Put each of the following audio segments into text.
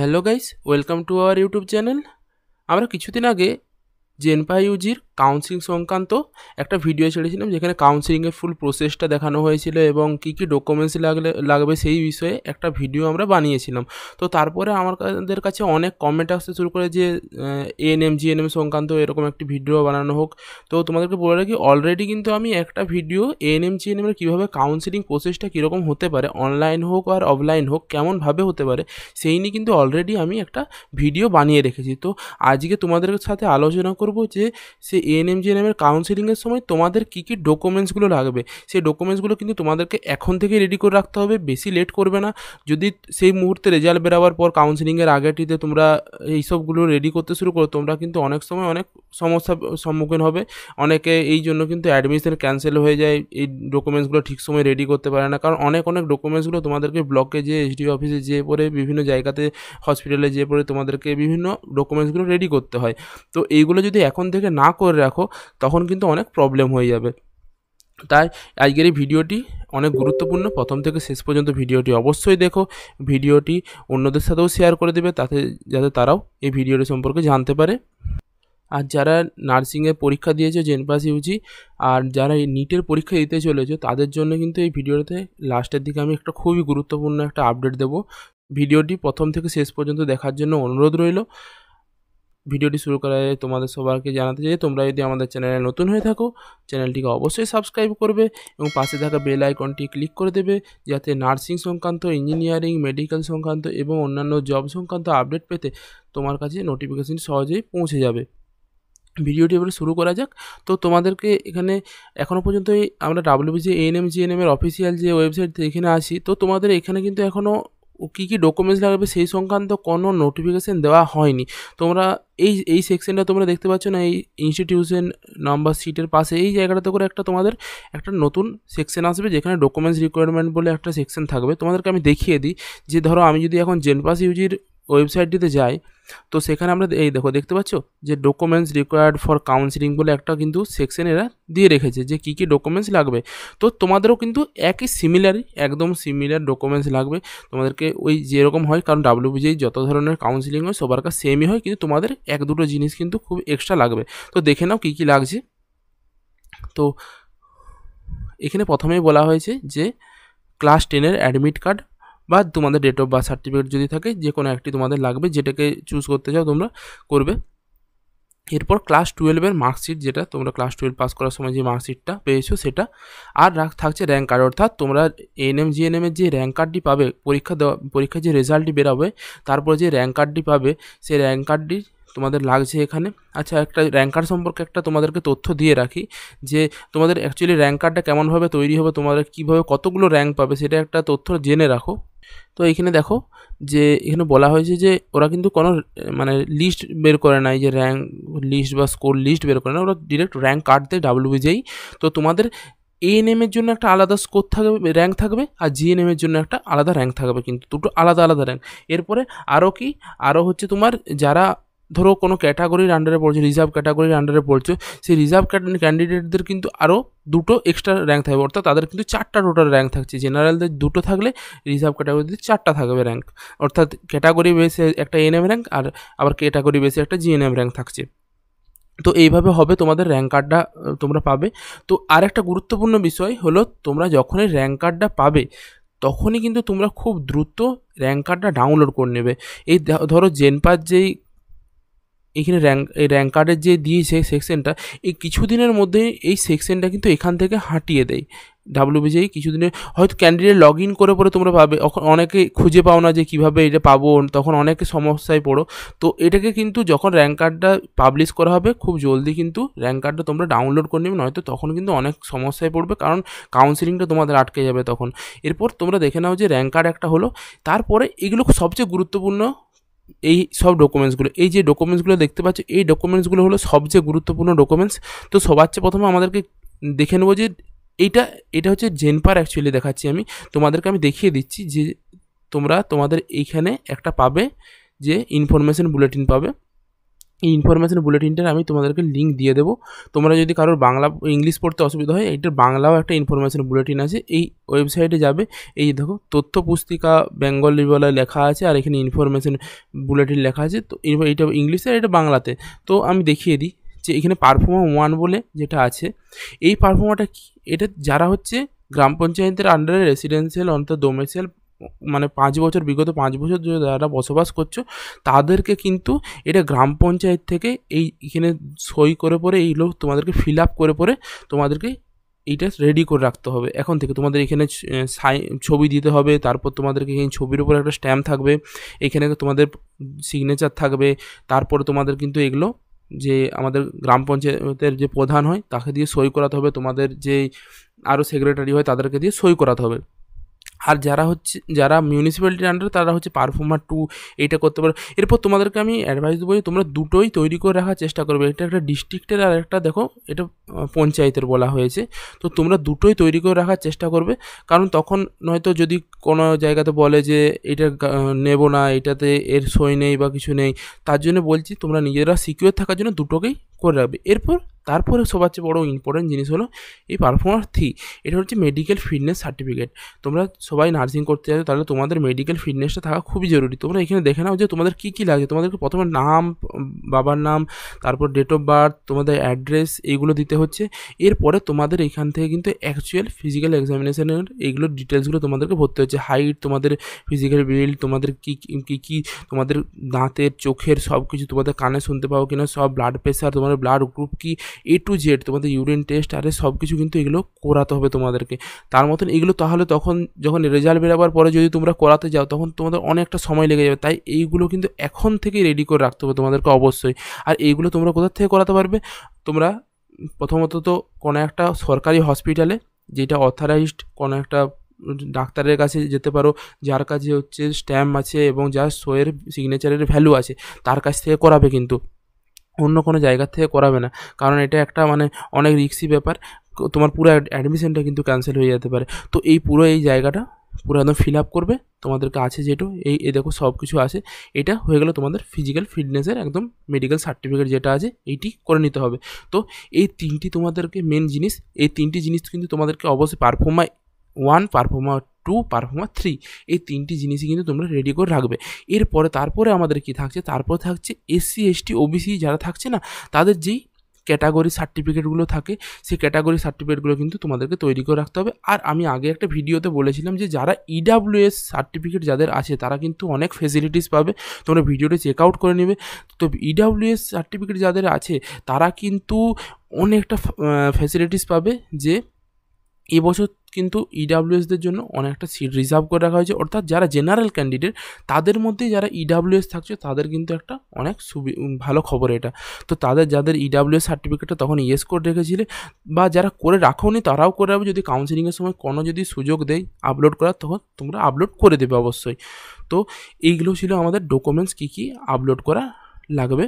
hello guys welcome to our YouTube channel আমরা কিছুদিন আগে জেনপাইউজির কাউন্সিলিং সংক্রান্ত একটা ভিডিও ছেড়েছিলাম যেখানে কাউন্সিলিংয়ের ফুল প্রসেসটা দেখানো হয়েছিল এবং কী কী ডকুমেন্টস লাগলে লাগবে সেই বিষয়ে একটা ভিডিও আমরা বানিয়েছিলাম তো তারপরে আমাদের কাছে অনেক কমেন্ট আসতে শুরু করে যে এএনএম জিএনএম সংক্রান্ত এরকম একটি ভিডিও বানানো হোক তো তোমাদেরকে বলে রাখি অলরেডি কিন্তু আমি একটা ভিডিও এএনএম জিএনএমের কীভাবে কাউন্সিলিং প্রসেসটা কীরকম হতে পারে অনলাইন হোক আর অফলাইন হোক কেমনভাবে হতে পারে সেই নিয়ে কিন্তু অলরেডি আমি একটা ভিডিও বানিয়ে রেখেছি তো আজকে তোমাদের সাথে আলোচনা করব যে সে এএনএম জিএনএমের কাউন্সিলিংয়ের সময় তোমাদের কী কী ডকুমেন্টসগুলো লাগবে সেই ডকুমেন্টসগুলো কিন্তু তোমাদেরকে এখন থেকে রেডি করে রাখতে হবে বেশি লেট করবে না যদি সেই মুহূর্তে রেজাল্ট বেরাবার পর কাউন্সিলিংয়ের আগেটিতে তোমরা এই সবগুলো রেডি করতে শুরু করো তোমরা কিন্তু অনেক সময় অনেক সমস্যা সম্মুখীন হবে অনেকে এই জন্য কিন্তু অ্যাডমিশন ক্যান্সেল হয়ে যায় এই ডকুমেন্টসগুলো ঠিক সময় রেডি করতে পারে না কারণ অনেক অনেক ডকুমেন্টসগুলো তোমাদেরকে ব্লকে যে এসডি অফিসে যেয়ে পরে বিভিন্ন জায়গাতে হসপিটালে যেয়ে পরে তোমাদেরকে বিভিন্ন ডকুমেন্টসগুলো রেডি করতে হয় তো এইগুলো যদি যদি এখন থেকে না করে রাখো তখন কিন্তু অনেক প্রবলেম হয়ে যাবে তাই আজকের এই ভিডিওটি অনেক গুরুত্বপূর্ণ প্রথম থেকে শেষ পর্যন্ত ভিডিওটি অবশ্যই দেখো ভিডিওটি অন্যদের সাথেও শেয়ার করে দেবে তাতে যাতে তারাও এই ভিডিওটি সম্পর্কে জানতে পারে আর যারা নার্সিংয়ের পরীক্ষা দিয়েছে জেনপাস ইউজি আর যারা এই নিটের পরীক্ষা দিতে চলেছে তাদের জন্য কিন্তু এই ভিডিওতে লাস্টের দিকে আমি একটা খুবই গুরুত্বপূর্ণ একটা আপডেট দেব ভিডিওটি প্রথম থেকে শেষ পর্যন্ত দেখার জন্য অনুরোধ রইল ভিডিওটি শুরু করা যায় তোমাদের সবাইকে জানাতে চাই তোমরা যদি আমাদের চ্যানেলে নতুন হয়ে থাকো চ্যানেলটিকে অবশ্যই সাবস্ক্রাইব করবে এবং পাশে থাকা বেল আইকনটি ক্লিক করে দেবে যাতে নার্সিং সংক্রান্ত ইঞ্জিনিয়ারিং মেডিকেল সংক্রান্ত এবং অন্যান্য জব সংক্রান্ত আপডেট পেতে তোমার কাছে নোটিফিকেশন সহজেই পৌঁছে যাবে ভিডিওটি এবার শুরু করা যাক তো তোমাদেরকে এখানে এখনও পর্যন্ত আমরা ডাব্লিউবিজি এএনএম জিএনএমের অফিসিয়াল যে ওয়েবসাইট এখানে আসি তো তোমাদের এখানে কিন্তু এখনও কী কী ডকুমেন্টস লাগবে সেই সংক্রান্ত কোনো নোটিফিকেশান দেওয়া হয়নি তোমরা এই এই সেকশনটা তোমরা দেখতে পাচ্ছ না এই ইনস্টিটিউশন নাম্বার সিটের পাশে এই জায়গাটাতে করে একটা তোমাদের একটা নতুন সেকশন আসবে যেখানে ডকুমেন্টস রিকোয়ারমেন্ট বলে একটা সেকশন থাকবে তোমাদেরকে আমি দেখিয়ে দিই যে ধরো আমি যদি এখন জেনপাস ইউজির ওয়েবসাইটটিতে যাই তো সেখানে আমরা এই দেখো দেখতে পাচ্ছ যে ডকুমেন্টস রিকোয়ার্ড ফর কাউন্সিলিং বলে একটা কিন্তু সেকশন এরা দিয়ে রেখেছে যে কী কী ডকুমেন্টস লাগবে তো তোমাদেরও কিন্তু একই সিমিলারই একদম সিমিলার ডকুমেন্টস লাগবে তোমাদেরকে ওই যেরকম হয় কারণ ডাব্লিউবিজিআই যত ধরনের কাউন্সিলিং হয় সবার কাছে সেমই হয় কিন্তু তোমাদের এক দুটো জিনিস কিন্তু খুব এক্সট্রা লাগবে তো দেখে নাও কী কী লাগছে তো এখানে প্রথমেই বলা হয়েছে যে ক্লাস টেনের অ্যাডমিট কার্ড বা তোমাদের ডেট অফ বার্থ সার্টিফিকেট যদি থাকে যে কোনো একটি তোমাদের লাগবে যেটাকে চুজ করতে চাও তোমরা করবে এরপর ক্লাস টুয়েলভের মার্কশিট যেটা তোমরা ক্লাস টুয়েলভ পাস করার সময় যে মার্কশিটটা পেয়েছো সেটা আর রাখ থাকছে র্যাঙ্ক কার্ড অর্থাৎ তোমরা এনএম জিএনএমের যে র্যাঙ্ক কার্ডটি পাবে পরীক্ষা দেওয়া পরীক্ষার যে রেজাল্টটি বেরোবে তারপরে যে র্যাঙ্ক কার্ডটি পাবে সেই র্যাঙ্ক কার্ডটি তোমাদের লাগছে এখানে আচ্ছা একটা র্যাঙ্ক কার্ড সম্পর্কে একটা তোমাদেরকে তথ্য দিয়ে রাখি যে তোমাদের অ্যাকচুয়ালি র্যাঙ্ক কার্ডটা কেমনভাবে তৈরি হবে তোমাদের কীভাবে কতগুলো র্যাঙ্ক পাবে সেটা একটা তথ্য জেনে রাখো তো এখানে দেখো যে এখানে বলা হয়েছে যে ওরা কিন্তু কোনো মানে লিস্ট বের করে নাই যে র্যাঙ্ক লিস্ট বা স্কোর লিস্ট বের করে না ওরা ডিরেক্ট র্যাঙ্ক কার্ড দেয় ডাব্লিউবিজেই তো তোমাদের এএনএমের জন্য একটা আলাদা স্কোর থাকবে র্যাঙ্ক থাকবে আর জি এমের জন্য একটা আলাদা র্যাঙ্ক থাকবে কিন্তু দুটো আলাদা আলাদা র্যাঙ্ক এরপরে আরও কি আরও হচ্ছে তোমার যারা ধরো কোনো ক্যাটাগরির আন্ডারে পড়ছে রিজার্ভ ক্যাটাগরির আন্ডারে পড়ছে সেই রিজার্ভ ক্যান্ডিডেটদের কিন্তু আরও দুটো এক্সট্রা র্যাঙ্ক থাকবে অর্থাৎ তাদের কিন্তু চারটা টোটাল র্যাঙ্ক থাকছে জেনারেলদের দুটো থাকলে রিজার্ভ ক্যাটাগরিতে চারটা থাকবে র্যাঙ্ক অর্থাৎ ক্যাটাগরি বেসে একটা এনএম র্যাঙ্ক আর আবার ক্যাটাগরি বেসে একটা জিএনএম র্যাঙ্ক থাকছে তো এইভাবে হবে তোমাদের র্যাঙ্ক কার্ডটা তোমরা পাবে তো আর একটা গুরুত্বপূর্ণ বিষয় হলো তোমরা যখনই র্যাঙ্ক কার্ডটা পাবে তখনই কিন্তু তোমরা খুব দ্রুত র্যাঙ্ক কার্ডটা ডাউনলোড করে নেবে এই ধরো জেনপার যেই এখানে র্যাঙ্ক এই র্যাঙ্ক কার্ডের যে দিয়েছে সেকশনটা এই কিছুদিনের মধ্যে এই সেকশনটা কিন্তু এখান থেকে হাঁটিয়ে দেয় কিছু দিনে হয়তো ক্যান্ডিডেট লগ ইন করে পরে তোমরা পাবে অনেকে খুঁজে পাও না যে কীভাবে এটা পাবো তখন অনেকে সমস্যায় পড়ো তো এটাকে কিন্তু যখন র্যাঙ্ক কার্ডটা পাবলিশ করা হবে খুব জলদি কিন্তু র্যাঙ্ক কার্ডটা তোমরা ডাউনলোড করে নেবে নয়তো তখন কিন্তু অনেক সমস্যায় পড়বে কারণ কাউন্সিলিংটা তোমাদের আটকে যাবে তখন এরপর তোমরা দেখে নাও যে র্যাঙ্ক কার্ড একটা হলো তারপরে এগুলো সবচেয়ে গুরুত্বপূর্ণ এই সব ডকুমেন্টসগুলো এই যে ডকুমেন্টসগুলো দেখতে পাচ্ছ এই ডকুমেন্টসগুলো হলো সবচেয়ে গুরুত্বপূর্ণ ডকুমেন্টস তো সবার চেয়ে প্রথমে আমাদেরকে দেখে নেবো যে এইটা এটা হচ্ছে জেনপার অ্যাকচুয়ালি দেখাচ্ছি আমি তোমাদেরকে আমি দেখিয়ে দিচ্ছি যে তোমরা তোমাদের এইখানে একটা পাবে যে ইনফরমেশান বুলেটিন পাবে এই ইনফরমেশন বুলেটিনটার আমি তোমাদেরকে লিঙ্ক দিয়ে দেবো তোমরা যদি কারোর বাংলা ইংলিশ পড়তে অসুবিধা হয় এইটার বাংলাও একটা ইনফরমেশন বুলেটিন আছে এই ওয়েবসাইটে যাবে এই দেখো তথ্য পুস্তিকা বেঙ্গলি বলা লেখা আছে আর এখানে ইনফরমেশন বুলেটিন লেখা আছে তো এইটা ইংলিশে আর এটা বাংলাতে তো আমি দেখিয়ে দিই যে এখানে পারফর্মার ওয়ান বলে যেটা আছে এই পারফর্মারটা কি এটা যারা হচ্ছে গ্রাম পঞ্চায়েতের আন্ডারে রেসিডেন্সিয়াল অন্তর ডোমেসিয়াল মানে পাঁচ বছর বিগত পাঁচ বছর ধরে যারা বসবাস করছো তাদেরকে কিন্তু এটা গ্রাম পঞ্চায়েত থেকে এই এখানে সই করে পরে এইগুলো তোমাদেরকে ফিল আপ করে পরে তোমাদেরকে এইটা রেডি করে রাখতে হবে এখন থেকে তোমাদের এখানে ছবি দিতে হবে তারপর তোমাদেরকে এই ছবির উপর একটা স্ট্যাম্প থাকবে এখানে তোমাদের সিগনেচার থাকবে তারপর তোমাদের কিন্তু এগুলো যে আমাদের গ্রাম পঞ্চায়েতের যে প্রধান হয় তাকে দিয়ে সই করাতে হবে তোমাদের যে আরও সেক্রেটারি হয় তাদেরকে দিয়ে সই করাতে হবে আর যারা হচ্ছে যারা মিউনিসিপ্যালিটির আন্ডারে তারা হচ্ছে পারফর্মার টু এইটা করতে পারো এরপর তোমাদেরকে আমি অ্যাডভাইস দেবো যে তোমরা দুটোই তৈরি করে রাখার চেষ্টা করবে এটা একটা ডিস্ট্রিক্টের আর একটা দেখো এটা পঞ্চায়েতের বলা হয়েছে তো তোমরা দুটোই তৈরি করে রাখার চেষ্টা করবে কারণ তখন নয়তো যদি কোনো জায়গাতে বলে যে এটা নেব না এটাতে এর সই নেই বা কিছু নেই তার জন্য বলছি তোমরা নিজেরা সিকিওর থাকার জন্য দুটোকেই করে রাখবে এরপর তারপরে সবার বড় বড়ো ইম্পর্টেন্ট জিনিস হলো এই পারফরমেন্স থ্রি এটা হচ্ছে মেডিকেল ফিটনেস সার্টিফিকেট তোমরা সবাই নার্সিং করতে যাও তাহলে তোমাদের মেডিকেল ফিটনেসটা থাকা খুবই জরুরি তোমরা এখানে দেখে নাও যে তোমাদের কী কী লাগে তোমাদেরকে প্রথমে নাম বাবার নাম তারপর ডেট অফ বার্থ তোমাদের অ্যাড্রেস এইগুলো দিতে হচ্ছে এরপরে তোমাদের এখান থেকে কিন্তু অ্যাকচুয়াল ফিজিক্যাল এক্সামিনেশনের এইগুলো ডিটেলসগুলো তোমাদেরকে ভরতে হচ্ছে হাইট তোমাদের ফিজিক্যাল বিল্ড তোমাদের কী কী কী তোমাদের দাঁতের চোখের সব কিছু তোমাদের কানে শুনতে পাবো কিনা সব ব্লাড প্রেশার তোমাদের ব্লাড গ্রুপ কী এ টু জেড তোমাদের ইউরিন টেস্ট আরে সব কিছু কিন্তু এগুলো করাতে হবে তোমাদেরকে তার মতন এগুলো তাহলে তখন যখন রেজাল্ট বেরোবার পরে যদি তোমরা করাতে যাও তখন তোমাদের অনেকটা সময় লেগে যাবে তাই এইগুলো কিন্তু এখন থেকেই রেডি করে রাখতে হবে তোমাদেরকে অবশ্যই আর এইগুলো তোমরা কোথার থেকে করাতে পারবে তোমরা প্রথমত তো কোনো একটা সরকারি হসপিটালে যেটা অথরাইজড কোনো একটা ডাক্তারের কাছে যেতে পারো যার কাছে হচ্ছে স্ট্যাম্প আছে এবং যার শোয়ের সিগনেচারের ভ্যালু আছে তার কাছ থেকে করাবে কিন্তু অন্য কোনো জায়গার থেকে করাবে না কারণ এটা একটা মানে অনেক রিক্সি ব্যাপার তোমার পুরো অ্যাডমিশনটা কিন্তু ক্যান্সেল হয়ে যেতে পারে তো এই পুরো এই জায়গাটা পুরো একদম ফিল আপ করবে তোমাদেরকে আছে যেটু এই এ দেখো সব কিছু আছে এটা হয়ে গেল তোমাদের ফিজিক্যাল ফিটনেসের একদম মেডিকেল সার্টিফিকেট যেটা আছে এইটি করে নিতে হবে তো এই তিনটি তোমাদেরকে মেন জিনিস এই তিনটি জিনিস কিন্তু তোমাদেরকে অবশ্যই proforma one proforma two proforma three এই তিনটি জিনিসই কিন্তু তোমরা রেডি করে রাখবে এরপরে তারপরে আমাদের কি থাকছে তারপর থাকছে এসসি এসটি ওবিসি যারা থাকছে না তাদের যেই ক্যাটাগরি সার্টিফিকেটগুলো থাকে সেই ক্যাটাগরি সার্টিফিকেটগুলো কিন্তু তোমাদেরকে তৈরি করে রাখতে হবে আর আমি আগে একটা ভিডিওতে বলেছিলাম যে যারা ইডাব্লিউএস e সার্টিফিকেট যাদের আছে তারা কিন্তু অনেক ফেসিলিটিস পাবে তোমরা ভিডিওটি চেক আউট করে নেবে তো ইডাব্লিউএস e সার্টিফিকেট যাদের আছে তারা কিন্তু অনেকটা ফেসিলিটিস পাবে যে এবছর কিন্তু ইডাব্লিউএসদের e জন্য অনেকটা সিট রিজার্ভ করে রাখা হয়েছে অর্থাৎ যারা জেনারেল ক্যান্ডিডেট তাদের মধ্যে যারা ইডাব্লিউএস e থাকছে তাদের কিন্তু একটা অনেক সুবি ভালো খবর এটা তো তাদের যাদের ইডাব্লিউএস e সার্টিফিকেটটা তখন ইয়েস করে রেখেছিলে বা যারা করে রাখোনি তারাও করে রাখবে যদি কাউন্সিলিংয়ের সময় কোনো যদি সুযোগ দেয় আপলোড করার তখন তোমরা আপলোড করে দেবে অবশ্যই তো এইগুলো ছিল আমাদের ডকুমেন্টস কী কী আপলোড করা লাগবে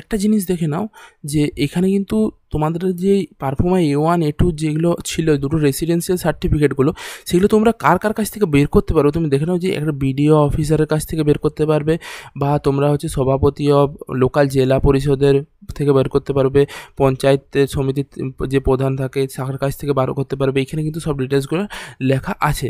একটা জিনিস দেখে নাও যে এখানে কিন্তু তোমাদের যে পারফর্মা এ ওয়ান এ টু যেগুলো ছিল দুটো রেসিডেন্সিয়াল সার্টিফিকেটগুলো সেগুলো তোমরা কার কার কাছ থেকে বের করতে পারো তুমি দেখে নাও যে একটা বিডিও অফিসারের কাছ থেকে বের করতে পারবে বা তোমরা হচ্ছে সভাপতি অব লোকাল জেলা পরিষদের থেকে বের করতে পারবে পঞ্চায়েতের সমিতির যে প্রধান থাকে তার কাছ থেকে বার করতে পারবে এখানে কিন্তু সব ডিটেলসগুলো লেখা আছে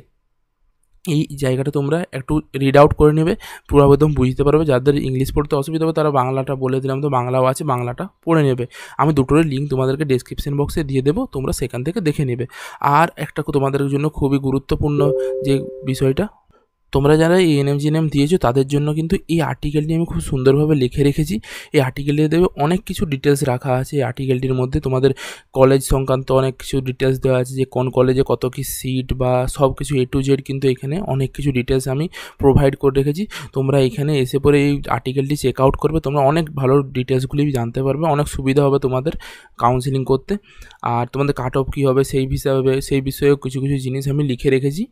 এই জায়গাটা তোমরা একটু রিড আউট করে নেবে পুরো একদম বুঝতে পারবে যাদের ইংলিশ পড়তে অসুবিধা হবে তারা বাংলাটা বলে দিলাম তো বাংলাও আছে বাংলাটা পড়ে নেবে আমি দুটোর লিঙ্ক তোমাদেরকে ডিসক্রিপশন বক্সে দিয়ে দেবো তোমরা সেখান থেকে দেখে নেবে আর একটা তোমাদের জন্য খুবই গুরুত্বপূর্ণ যে বিষয়টা তোমরা যারা এই এনএম জিএনএম দিয়েছো তাদের জন্য কিন্তু এই আর্টিকেলটি আমি খুব সুন্দরভাবে লিখে রেখেছি এই আর্টিকেলটি দেবে অনেক কিছু ডিটেলস রাখা আছে এই আর্টিকেলটির মধ্যে তোমাদের কলেজ সংক্রান্ত অনেক কিছু ডিটেলস দেওয়া আছে যে কোন কলেজে কত কি সিট বা সব কিছু এ টু জেড কিন্তু এখানে অনেক কিছু ডিটেলস আমি প্রোভাইড করে রেখেছি তোমরা এখানে এসে পরে এই আর্টিকেলটি চেক আউট করবে তোমরা অনেক ভালো ডিটেলসগুলি জানতে পারবে অনেক সুবিধা হবে তোমাদের কাউন্সিলিং করতে আর তোমাদের কাট অফ কী হবে সেই হিসাবে সেই বিষয়েও কিছু কিছু জিনিস আমি লিখে রেখেছি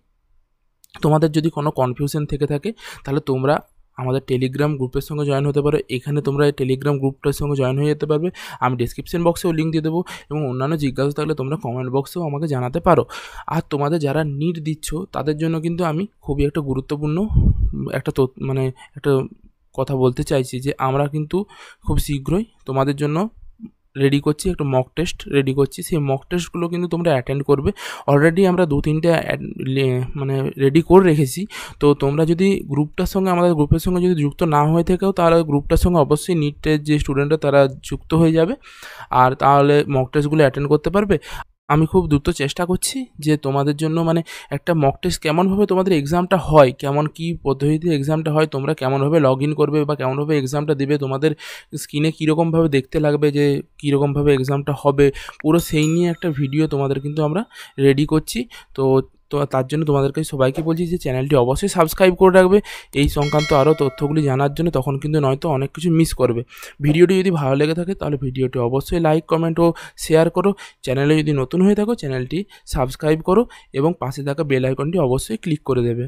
তোমাদের যদি কোনো কনফিউশন থেকে থাকে তাহলে তোমরা আমাদের টেলিগ্রাম গ্রুপের সঙ্গে জয়েন হতে পারো এখানে তোমরা এই টেলিগ্রাম গ্রুপটার সঙ্গে জয়েন হয়ে যেতে পারবে আমি ডিসক্রিপশন বক্সেও লিঙ্ক দিয়ে দেবো এবং অন্যান্য জিজ্ঞাসা থাকলে তোমরা কমেন্ট বক্সেও আমাকে জানাতে পারো আর তোমাদের যারা নিট দিচ্ছ তাদের জন্য কিন্তু আমি খুবই একটা গুরুত্বপূর্ণ একটা মানে একটা কথা বলতে চাইছি যে আমরা কিন্তু খুব শীঘ্রই তোমাদের জন্য রেডি করছি একটা মক টেস্ট রেডি করছি সেই মক টেস্টগুলো কিন্তু তোমরা অ্যাটেন্ড করবে অলরেডি আমরা দু তিনটে মানে রেডি করে রেখেছি তো তোমরা যদি গ্রুপটার সঙ্গে আমাদের গ্রুপের সঙ্গে যদি যুক্ত না হয়ে থেকেও তাহলে গ্রুপটার সঙ্গে অবশ্যই নিটের যে স্টুডেন্টরা তারা যুক্ত হয়ে যাবে আর তাহলে মক টেস্টগুলো অ্যাটেন্ড করতে পারবে আমি খুব দ্রুত চেষ্টা করছি যে তোমাদের জন্য মানে একটা মক টেস্ট কেমনভাবে তোমাদের এক্সামটা হয় কেমন কী পদ্ধতিতে এক্সামটা হয় তোমরা কেমনভাবে লগ ইন করবে বা কেমনভাবে এক্সামটা দেবে তোমাদের স্ক্রিনে কীরকমভাবে দেখতে লাগবে যে কীরকমভাবে এক্সামটা হবে পুরো সেই নিয়ে একটা ভিডিও তোমাদের কিন্তু আমরা রেডি করছি তো তো তার জন্য তোমাদেরকে সবাইকে বলছি যে চ্যানেলটি অবশ্যই সাবস্ক্রাইব করে রাখবে এই সংক্রান্ত আরও তথ্যগুলি জানার জন্য তখন কিন্তু নয়তো অনেক কিছু মিস করবে ভিডিওটি যদি ভালো লেগে থাকে তাহলে ভিডিওটি অবশ্যই লাইক কমেন্ট ও শেয়ার করো চ্যানেলে যদি নতুন হয়ে থাকো চ্যানেলটি সাবস্ক্রাইব করো এবং পাশে থাকা বেল আইকনটি অবশ্যই ক্লিক করে দেবে